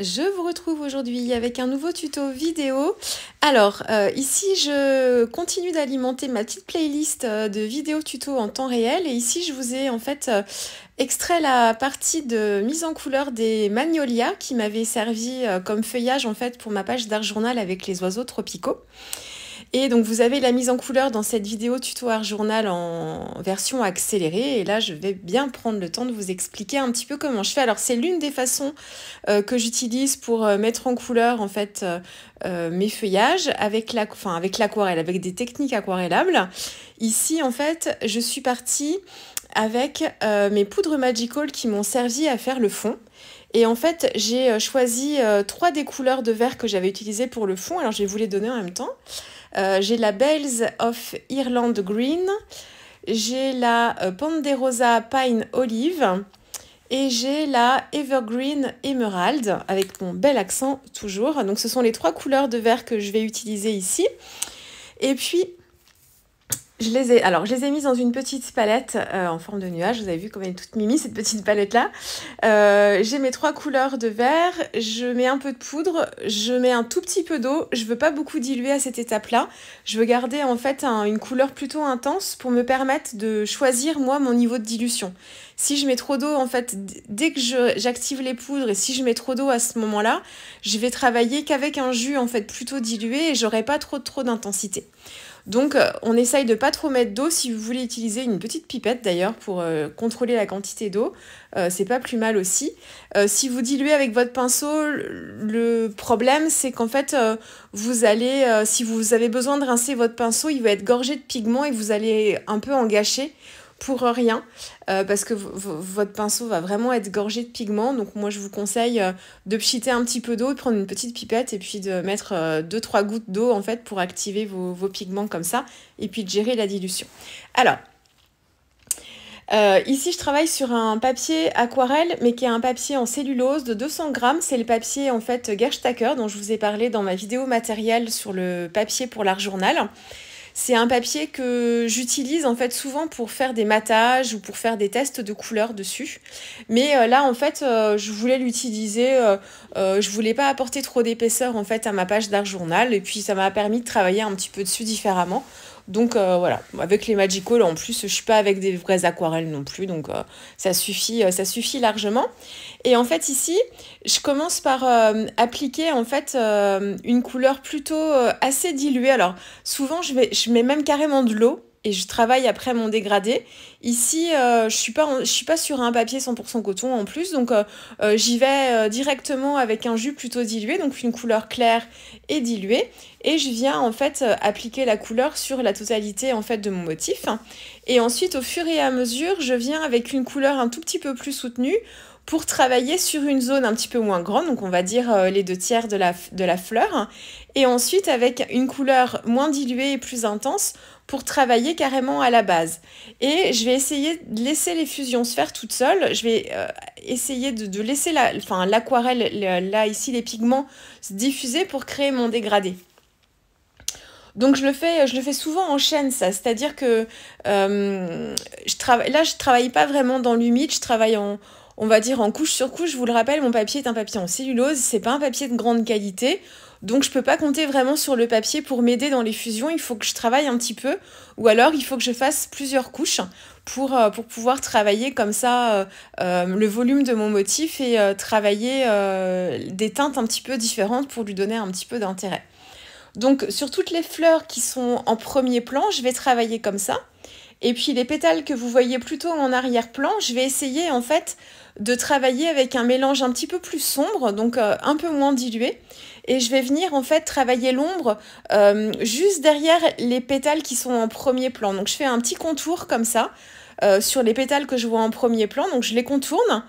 je vous retrouve aujourd'hui avec un nouveau tuto vidéo. Alors euh, ici je continue d'alimenter ma petite playlist euh, de vidéos tuto en temps réel et ici je vous ai en fait euh, extrait la partie de mise en couleur des magnolias qui m'avait servi comme feuillage en fait pour ma page d'art journal avec les oiseaux tropicaux. Et donc vous avez la mise en couleur dans cette vidéo tutoir journal en version accélérée. Et là, je vais bien prendre le temps de vous expliquer un petit peu comment je fais. Alors c'est l'une des façons euh, que j'utilise pour euh, mettre en couleur en fait euh, mes feuillages avec la, avec l'aquarelle, avec des techniques aquarellables. Ici, en fait, je suis partie avec mes poudres Magical qui m'ont servi à faire le fond. Et en fait, j'ai choisi trois des couleurs de vert que j'avais utilisées pour le fond. Alors, je vais vous les donner en même temps. Euh, j'ai la Bells of Ireland Green, j'ai la euh, Ponderosa Pine Olive et j'ai la Evergreen Emerald avec mon bel accent toujours. Donc ce sont les trois couleurs de verre que je vais utiliser ici. Et puis je les ai, alors, je les ai mises dans une petite palette euh, en forme de nuage. Vous avez vu comment elle est toute mimi, cette petite palette-là. Euh, j'ai mes trois couleurs de vert. Je mets un peu de poudre. Je mets un tout petit peu d'eau. Je veux pas beaucoup diluer à cette étape-là. Je veux garder, en fait, une couleur plutôt intense pour me permettre de choisir, moi, mon niveau de dilution. Si je mets trop d'eau, en fait, dès que j'active les poudres et si je mets trop d'eau à ce moment-là, je vais travailler qu'avec un jus, en fait, plutôt dilué et j'aurai pas trop, trop d'intensité. Donc euh, on essaye de pas trop mettre d'eau. Si vous voulez utiliser une petite pipette d'ailleurs pour euh, contrôler la quantité d'eau, euh, c'est pas plus mal aussi. si vous diluez avec votre pinceau, le problème c'est qu'en fait vous allez, si vous avez besoin de rincer votre pinceau, il va être gorgé de pigments et vous allez un peu en gâcher pour rien euh, parce que votre pinceau va vraiment être gorgé de pigments. Donc moi je vous conseille euh, de pchiter un petit peu d'eau, de prendre une petite pipette et puis de mettre 2-3 euh, gouttes d'eau en fait pour activer vos, pigments comme ça et puis de gérer la dilution. Alors ici je travaille sur un papier aquarelle mais qui est un papier en cellulose de 200 grammes. C'est le papier en fait Gerstacker dont je vous ai parlé dans ma vidéo matérielle sur le papier pour l'art journal. C'est un papier que j'utilise en fait souvent pour faire des matages ou pour faire des tests de couleurs dessus. Mais euh, là en fait euh, je voulais l'utiliser, euh, je voulais pas apporter trop d'épaisseur en fait à ma page d'art journal et puis ça m'a permis de travailler un petit peu dessus différemment donc euh, voilà, avec les là en plus, je suis pas avec des vraies aquarelles non plus, donc euh, ça suffit, euh, ça suffit largement. Et en fait ici, je commence par appliquer en fait une couleur plutôt assez diluée. Alors souvent je vais, je mets même carrément de l'eau et je travaille après mon dégradé. Ici, euh, je suis suis pas sur un papier 100% coton en plus, donc euh, euh, j'y vais directement avec un jus plutôt dilué, donc une couleur claire et diluée, et je viens en fait appliquer la couleur sur la totalité en fait de mon motif. Et ensuite, au fur et à mesure, je viens avec une couleur un tout petit peu plus soutenue pour travailler sur une zone un petit peu moins grande, donc on va dire les deux tiers de de la fleur, et ensuite avec une couleur moins diluée et plus intense pour travailler carrément à la base. Et je vais essayer de laisser les fusions se faire toutes seules. Je vais euh, essayer de, laisser l'aquarelle, là ici les pigments, se diffuser pour créer mon dégradé. Donc je le fais, je le fais souvent en chaîne, ça. C'est-à-dire que là, euh, je ne là, je travaille pas vraiment dans l'humide, je travaille en, on va dire en couche sur couche. Je vous le rappelle, mon papier est un papier en cellulose, c'est pas un papier de grande qualité. Donc je peux pas compter vraiment sur le papier pour m'aider dans les fusions, il faut que je travaille un petit peu ou alors il faut que je fasse plusieurs couches pour, euh, pouvoir travailler comme ça euh, euh, le volume de mon motif et travailler des teintes un petit peu différentes pour lui donner un petit peu d'intérêt. Donc sur toutes les fleurs qui sont en premier plan, je vais travailler comme ça. Et puis les pétales que vous voyez plutôt en arrière-plan, je vais essayer en fait de travailler avec un mélange un petit peu plus sombre, donc un peu moins dilué et je vais venir en fait travailler l'ombre euh, juste derrière les pétales qui sont en premier plan. Donc je fais un petit contour comme ça euh, sur les pétales que je vois en premier plan, donc je les contourne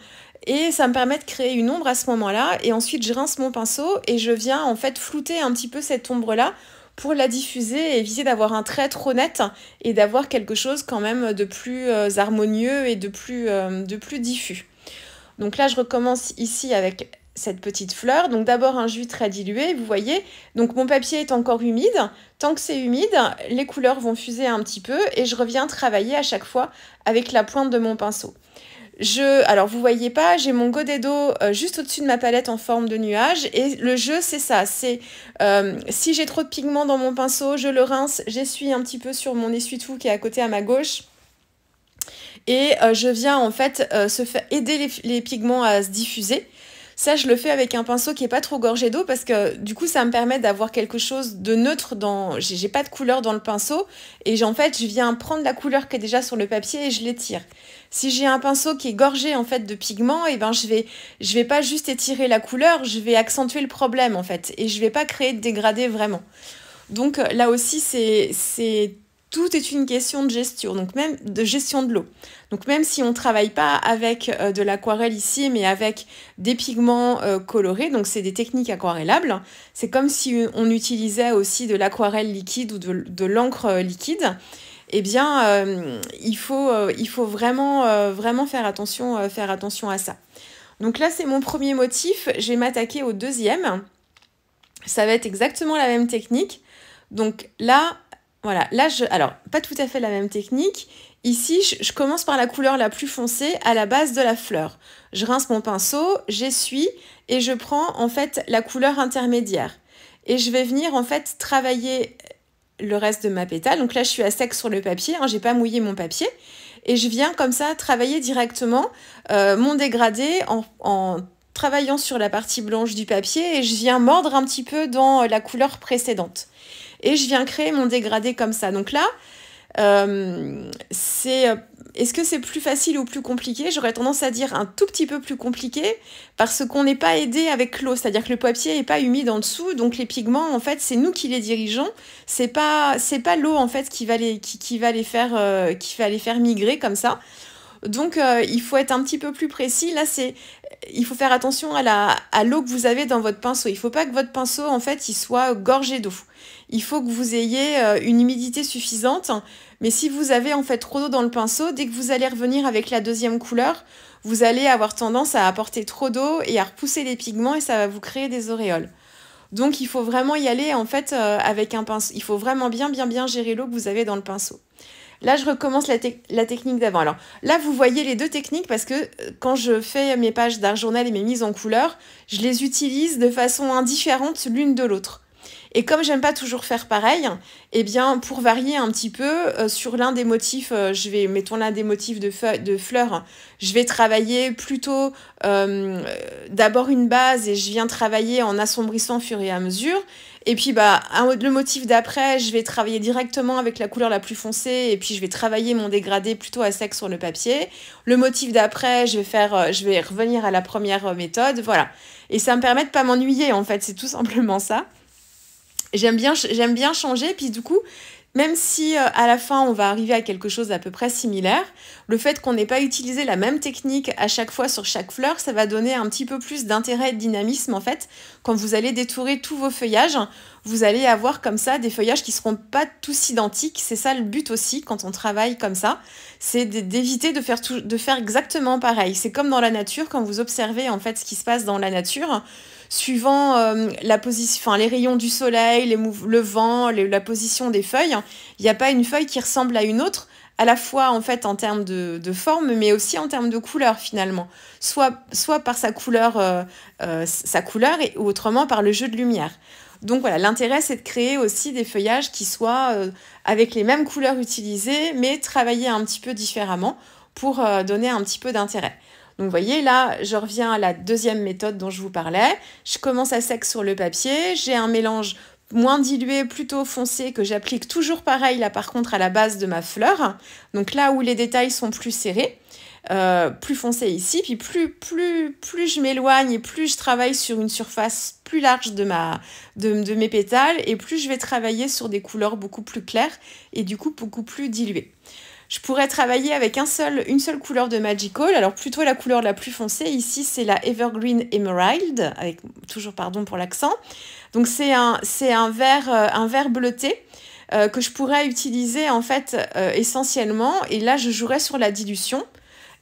et ça me permet de créer une ombre à ce moment-là et ensuite je rince mon pinceau et je viens en fait flouter un petit peu cette ombre-là pour la diffuser et viser d'avoir un trait trop net et d'avoir quelque chose quand même de plus euh, harmonieux et de plus, de plus diffus. Donc là, je recommence ici avec cette petite fleur. Donc d'abord un jus très dilué, vous voyez. Donc mon papier est encore humide. Tant que c'est humide, les couleurs vont fuser un petit peu et je reviens travailler à chaque fois avec la pointe de mon pinceau. Je, alors vous voyez pas, j'ai mon godet d'eau euh, juste au-dessus de ma palette en forme de nuage et le jeu c'est ça, c'est euh, si j'ai trop de pigments dans mon pinceau, je le rince, j'essuie un petit peu sur mon essuie-tout qui est à côté à ma gauche et euh, je viens en fait aider les, pigments à se diffuser ça, je le fais avec un pinceau qui est pas trop gorgé d'eau parce que du coup, ça me permet d'avoir quelque chose de neutre dans. J'ai pas de couleur dans le pinceau et en fait, je viens prendre la couleur qui est déjà sur le papier et je l'étire. Si j'ai un pinceau qui est gorgé en fait de pigments, et eh ben je vais je vais pas juste étirer la couleur, je vais accentuer le problème en fait et je vais pas créer de dégradé vraiment. Donc là aussi, c'est tout est une question de gestion, donc même de gestion de l'eau. Donc même si on ne travaille pas avec euh, de l'aquarelle ici, mais avec des pigments euh, colorés, donc c'est des techniques aquarellables, c'est comme si on utilisait aussi de l'aquarelle liquide ou de, l'encre euh, liquide. Eh bien, il, faut, il faut vraiment, vraiment faire, attention, faire attention à ça. Donc là, c'est mon premier motif. Je vais m'attaquer au deuxième. Ça va être exactement la même technique. Donc là, voilà, là, je... alors, pas tout à fait la même technique. Ici, je, commence par la couleur la plus foncée à la base de la fleur. Je rince mon pinceau, j'essuie et je prends en fait la couleur intermédiaire. Et je vais venir en fait travailler le reste de ma pétale. Donc là, je suis à sec sur le papier, hein, j'ai pas mouillé mon papier. Et je viens comme ça travailler directement euh, mon dégradé en travaillant sur la partie blanche du papier et je viens mordre un petit peu dans la couleur précédente et je viens créer mon dégradé comme ça. Donc là, euh, c'est euh, est-ce que c'est plus facile ou plus compliqué J'aurais tendance à dire un tout petit peu plus compliqué parce qu'on n'est pas aidé avec l'eau, c'est-à-dire que le papier n'est pas humide en dessous, donc les pigments, en fait, c'est nous qui les dirigeons. C'est pas c'est pas l'eau en fait qui va qui, va les faire euh, qui va les faire migrer comme ça. Donc euh, il faut être un petit peu plus précis. Là, c'est il faut faire attention à l'eau que vous avez dans votre pinceau. Il ne faut pas que votre pinceau en fait, il soit gorgé d'eau. Il faut que vous ayez euh, une humidité suffisante, mais si vous avez en fait trop d'eau dans le pinceau, dès que vous allez revenir avec la deuxième couleur, vous allez avoir tendance à apporter trop d'eau et à repousser les pigments et ça va vous créer des auréoles. Donc il faut vraiment y aller en fait euh, avec un pinceau. Il faut vraiment bien bien bien gérer l'eau que vous avez dans le pinceau. Là, je recommence la, la technique d'avant. Alors là, vous voyez les deux techniques parce que euh, quand je fais mes pages d'un journal et mes mises en couleur, je les utilise de façon indifférente l'une de l'autre. Et comme j'aime pas toujours faire pareil, eh bien, pour varier un petit peu, euh, sur l'un des motifs, euh, je vais, mettons l'un des motifs de, de fleurs, je vais travailler plutôt euh, d'abord une base et je viens travailler en assombrissant au fur et à mesure. Et puis, bah, le motif d'après, je vais travailler directement avec la couleur la plus foncée et puis je vais travailler mon dégradé plutôt à sec sur le papier. Le motif d'après, je vais faire, je vais revenir à la première méthode, voilà. Et ça me permet de pas m'ennuyer, en fait, c'est tout simplement ça. J'aime bien, j'aime bien changer. Puis du coup, même si euh, à la fin on va arriver à quelque chose d'à peu près similaire, le fait qu'on n'ait pas utilisé la même technique à chaque fois sur chaque fleur, ça va donner un petit peu plus d'intérêt et de dynamisme en fait. Quand vous allez détourer tous vos feuillages, vous allez avoir comme ça des feuillages qui seront pas tous identiques. C'est ça le but aussi quand on travaille comme ça, c'est d'éviter de faire, de faire exactement pareil. C'est comme dans la nature, quand vous observez en fait ce qui se passe dans la nature, suivant euh, la position, les rayons du soleil, le vent, la position des feuilles, il n'y a pas une feuille qui ressemble à une autre, à la fois en fait en termes de, forme, mais aussi en termes de couleur finalement, soit, par sa couleur, euh, euh, ou autrement par le jeu de lumière. Donc voilà, l'intérêt c'est de créer aussi des feuillages qui soient avec les mêmes couleurs utilisées, mais travaillés un petit peu différemment pour donner un petit peu d'intérêt. Donc vous voyez, là, je reviens à la deuxième méthode dont je vous parlais. Je commence à sec sur le papier, j'ai un mélange moins dilué, plutôt foncé, que j'applique toujours pareil, là par contre, à la base de ma fleur. Donc là où les détails sont plus serrés. Euh, plus foncé ici, puis plus, plus, plus je m'éloigne et plus je travaille sur une surface plus large de, ma, de mes pétales, et plus je vais travailler sur des couleurs beaucoup plus claires et du coup beaucoup plus diluées. Je pourrais travailler avec seul, une seule couleur de Magical, alors plutôt la couleur la plus foncée. Ici, c'est la Evergreen Emerald, avec toujours pardon pour l'accent. Donc c'est un, un, vert, euh, un vert bleuté euh, que je pourrais utiliser en fait euh, essentiellement. Et là, je jouerais sur la dilution.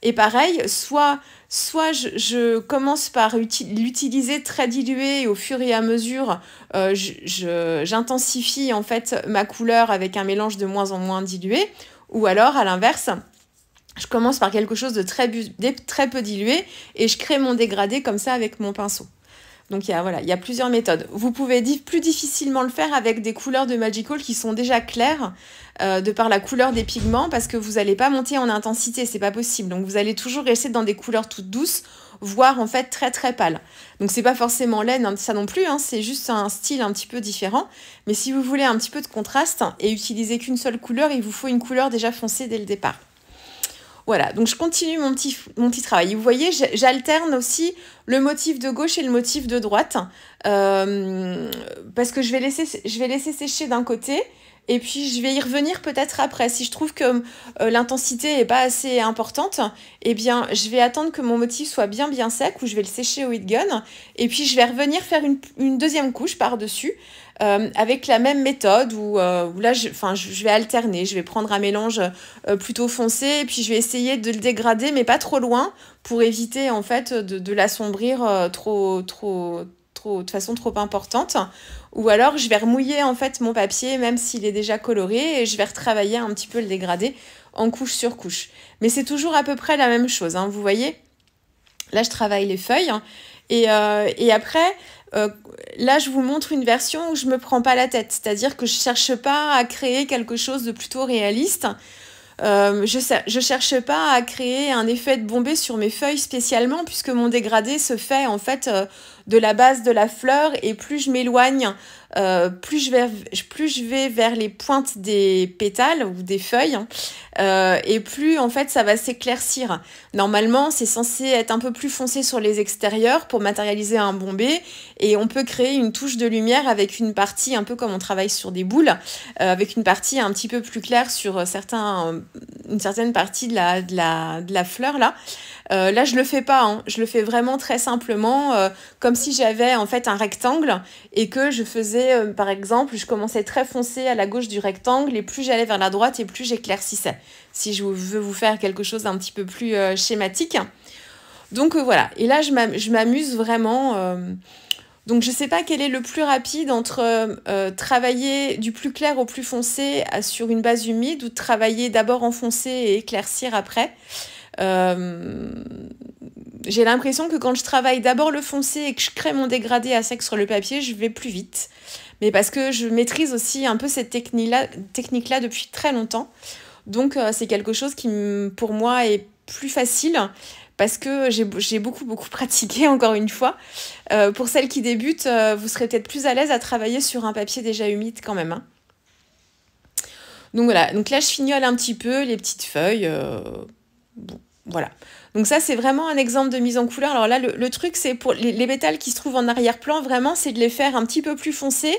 Et pareil, soit, soit je, commence par l'utiliser très dilué et au fur et à mesure, j'intensifie en fait ma couleur avec un mélange de moins en moins dilué, ou alors, à l'inverse, je commence par quelque chose de très, très peu dilué et je crée mon dégradé comme ça avec mon pinceau. Donc il y a, voilà, il y a plusieurs méthodes. Vous pouvez plus difficilement le faire avec des couleurs de Magical qui sont déjà claires euh, de par la couleur des pigments parce que vous n'allez pas monter en intensité, c'est pas possible. Donc vous allez toujours rester dans des couleurs toutes douces voire en fait très très pâle. Donc c'est pas forcément laine, hein, ça non plus, hein, c'est juste un style un petit peu différent. Mais si vous voulez un petit peu de contraste et utiliser qu'une seule couleur, il vous faut une couleur déjà foncée dès le départ. Voilà, donc je continue mon petit, mon petit travail. vous voyez, j'alterne aussi le motif de gauche et le motif de droite. Euh, parce que je vais laisser, je vais laisser sécher d'un côté. Et puis je vais y revenir peut-être après. Si je trouve que euh, l'intensité n'est pas assez importante, eh bien je vais attendre que mon motif soit bien bien sec ou je vais le sécher au heat gun. Et puis je vais revenir faire une, deuxième couche par-dessus euh, avec la même méthode où, euh, là je, je, vais alterner. Je vais prendre un mélange plutôt foncé et puis je vais essayer de le dégrader mais pas trop loin pour éviter en fait de, de l'assombrir trop trop de de façon trop importante. Ou alors je vais remouiller en fait mon papier, même s'il est déjà coloré, et je vais retravailler un petit peu le dégradé en couche sur couche. Mais c'est toujours à peu près la même chose, hein, vous voyez. Là, je travaille les feuilles. Hein, et, euh, et, après, euh, là, je vous montre une version où je me prends pas la tête. C'est-à-dire que je cherche pas à créer quelque chose de plutôt réaliste. Euh, je, je cherche pas à créer un effet de bombée sur mes feuilles spécialement puisque mon dégradé se fait en fait de la base de la fleur et plus je m'éloigne, euh, plus, je vais, plus je vais vers les pointes des pétales ou des feuilles euh, et plus en fait ça va s'éclaircir. Normalement c'est censé être un peu plus foncé sur les extérieurs pour matérialiser un bombé et on peut créer une touche de lumière avec une partie un peu comme on travaille sur des boules, euh, avec une partie un petit peu plus claire sur certains, une certaine partie de la, de la, de la fleur là. là je le fais pas, hein. je le fais vraiment très simplement comme si j'avais en fait un rectangle et que je faisais, euh, par exemple, je commençais très foncé à la gauche du rectangle et plus j'allais vers la droite et plus j'éclaircissais. Si je veux vous faire quelque chose d'un petit peu plus euh, schématique. Donc euh, voilà, et là je m'amuse vraiment. donc je sais pas quel est le plus rapide entre travailler du plus clair au plus foncé sur une base humide ou travailler d'abord enfoncé et éclaircir après j'ai l'impression que quand je travaille d'abord le foncé et que je crée mon dégradé à sec sur le papier, je vais plus vite. Mais parce que je maîtrise aussi un peu cette technique-là depuis très longtemps. Donc euh, c'est quelque chose qui, pour moi, est plus facile parce que j'ai beaucoup, beaucoup pratiqué, encore une fois. Euh, pour celles qui débutent, euh, vous serez peut-être plus à l'aise à travailler sur un papier déjà humide quand même. Hein. Donc voilà, donc là je fignole un petit peu les petites feuilles. Bon. Voilà. Donc ça, c'est vraiment un exemple de mise en couleur. Alors là, le, truc, c'est pour les, pétales qui se trouvent en arrière-plan, vraiment, c'est de les faire un petit peu plus foncées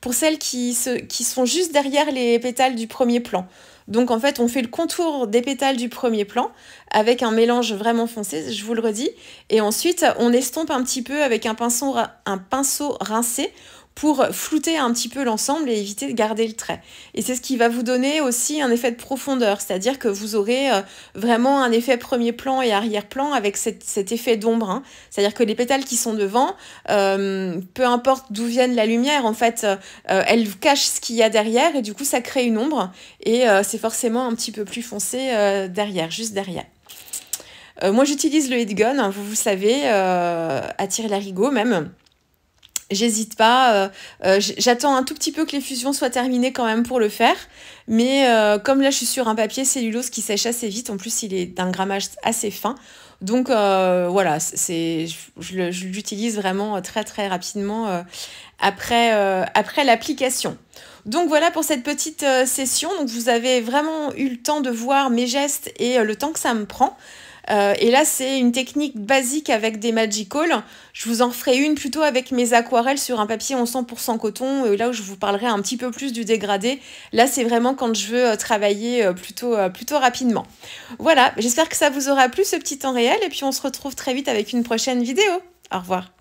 pour celles qui, qui sont juste derrière les pétales du premier plan. Donc en fait, on fait le contour des pétales du premier plan avec un mélange vraiment foncé, je vous le redis. Et ensuite, on estompe un petit peu avec un pinceau, un pinceau rincé pour flouter un petit peu l'ensemble et éviter de garder le trait. Et c'est ce qui va vous donner aussi un effet de profondeur, c'est-à-dire que vous aurez euh, vraiment un effet premier plan et arrière-plan avec cet, effet d'ombre. Hein. C'est-à-dire que les pétales qui sont devant, euh, peu importe d'où vienne la lumière, en fait, euh, elles cachent cache ce qu'il y a derrière et du coup ça crée une ombre et c'est forcément un petit peu plus foncé derrière, juste derrière moi, j'utilise le head gun, hein, vous, vous savez, à tirer l'arigot même. J'hésite pas. Euh, euh, j'attends un tout petit peu que les fusions soient terminées quand même pour le faire. Mais euh, comme là, je suis sur un papier cellulose qui sèche assez vite. En plus, il est d'un grammage assez fin. Donc voilà, c'est je, je l'utilise vraiment très très rapidement après, après l'application. Donc voilà pour cette petite session. Donc vous avez vraiment eu le temps de voir mes gestes et le temps que ça me prend. Euh, et là, c'est une technique basique avec des magicals. Je vous en ferai une plutôt avec mes aquarelles sur un papier en 100% coton, et euh, là où je vous parlerai un petit peu plus du dégradé. Là, c'est vraiment quand je veux euh, travailler plutôt, plutôt rapidement. Voilà, j'espère que ça vous aura plu ce petit temps réel et puis on se retrouve très vite avec une prochaine vidéo. Au revoir.